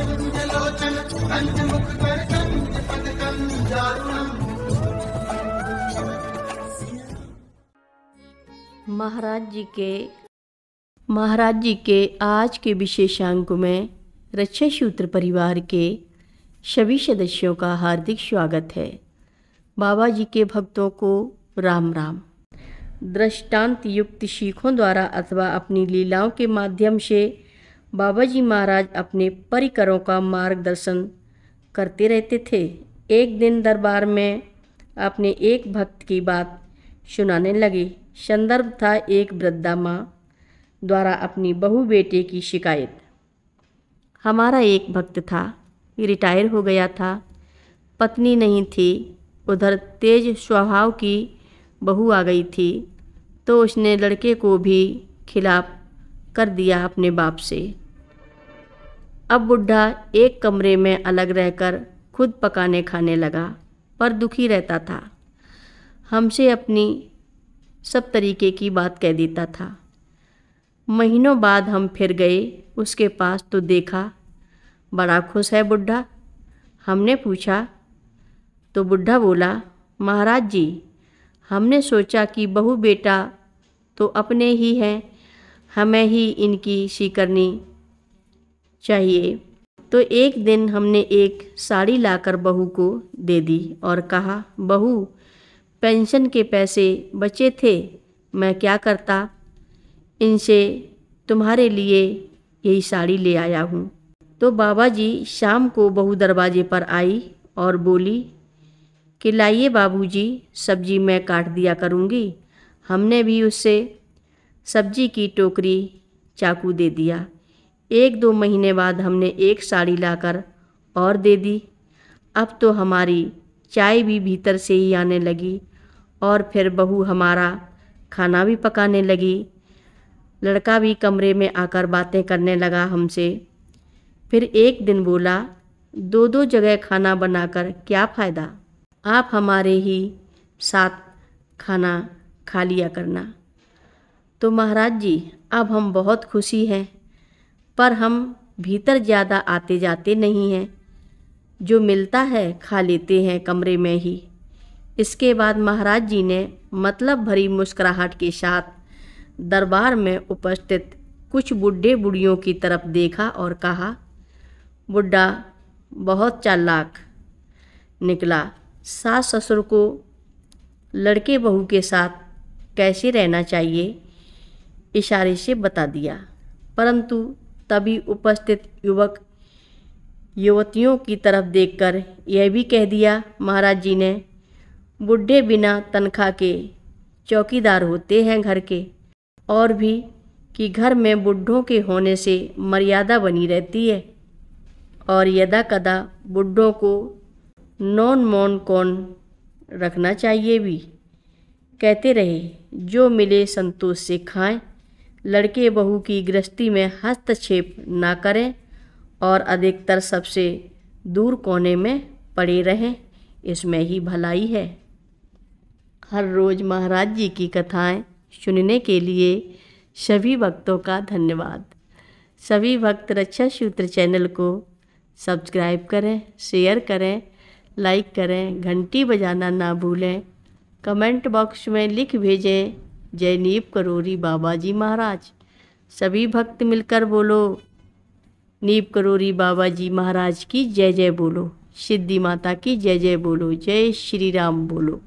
महाराज जी के महाराज जी के आज के विशेषांक में रक्षा सूत्र परिवार के सभी सदस्यों का हार्दिक स्वागत है बाबा जी के भक्तों को राम राम दृष्टांत युक्त शिखों द्वारा अथवा अपनी लीलाओं के माध्यम से बाबा जी महाराज अपने परिकरों का मार्गदर्शन करते रहते थे एक दिन दरबार में अपने एक भक्त की बात सुनाने लगे संदर्भ था एक वृद्धा माँ द्वारा अपनी बहू बेटे की शिकायत हमारा एक भक्त था रिटायर हो गया था पत्नी नहीं थी उधर तेज स्वभाव की बहू आ गई थी तो उसने लड़के को भी खिलाफ कर दिया अपने बाप से अब बुढ़ा एक कमरे में अलग रहकर खुद पकाने खाने लगा पर दुखी रहता था हमसे अपनी सब तरीके की बात कह देता था महीनों बाद हम फिर गए उसके पास तो देखा बड़ा खुश है बुढ़ा हमने पूछा तो बुढ़ा बोला महाराज जी हमने सोचा कि बहू बेटा तो अपने ही हैं हमें ही इनकी सी करनी चाहिए तो एक दिन हमने एक साड़ी लाकर बहू को दे दी और कहा बहू पेंशन के पैसे बचे थे मैं क्या करता इनसे तुम्हारे लिए यही साड़ी ले आया हूँ तो बाबा जी शाम को बहू दरवाजे पर आई और बोली कि लाइए बाबूजी सब्जी मैं काट दिया करूँगी हमने भी उससे सब्जी की टोकरी चाकू दे दिया एक दो महीने बाद हमने एक साड़ी लाकर और दे दी अब तो हमारी चाय भी भीतर से ही आने लगी और फिर बहू हमारा खाना भी पकाने लगी लड़का भी कमरे में आकर बातें करने लगा हमसे फिर एक दिन बोला दो दो जगह खाना बनाकर क्या फ़ायदा आप हमारे ही साथ खाना खा लिया करना तो महाराज जी अब हम बहुत खुशी हैं पर हम भीतर ज़्यादा आते जाते नहीं हैं जो मिलता है खा लेते हैं कमरे में ही इसके बाद महाराज जी ने मतलब भरी मुस्कुराहट के साथ दरबार में उपस्थित कुछ बुढ़े बूढ़ियों की तरफ देखा और कहा बुढ़ा बहुत चालाक निकला सास ससुर को लड़के बहू के साथ कैसे रहना चाहिए इशारे से बता दिया परंतु तभी उपस्थित युवक युवतियों की तरफ देखकर यह भी कह दिया महाराज जी ने बुढ़े बिना तनख्वाह के चौकीदार होते हैं घर के और भी कि घर में बुढ़ों के होने से मर्यादा बनी रहती है और यदा कदा बुढ़ों को नॉन मौन कौन रखना चाहिए भी कहते रहे जो मिले संतोष से खाएं लड़के बहू की गृहस्थी में हस्तक्षेप ना करें और अधिकतर सबसे दूर कोने में पड़े रहें इसमें ही भलाई है हर रोज़ महाराज जी की कथाएं सुनने के लिए सभी भक्तों का धन्यवाद सभी भक्त रक्षा सूत्र चैनल को सब्सक्राइब करें शेयर करें लाइक करें घंटी बजाना ना भूलें कमेंट बॉक्स में लिख भेजें जयनीप करोरी बाबा जी महाराज सभी भक्त मिलकर बोलो नीब करोरी बाबा जी महाराज की जय जय बोलो सिद्धि माता की जय जय बोलो जय श्री राम बोलो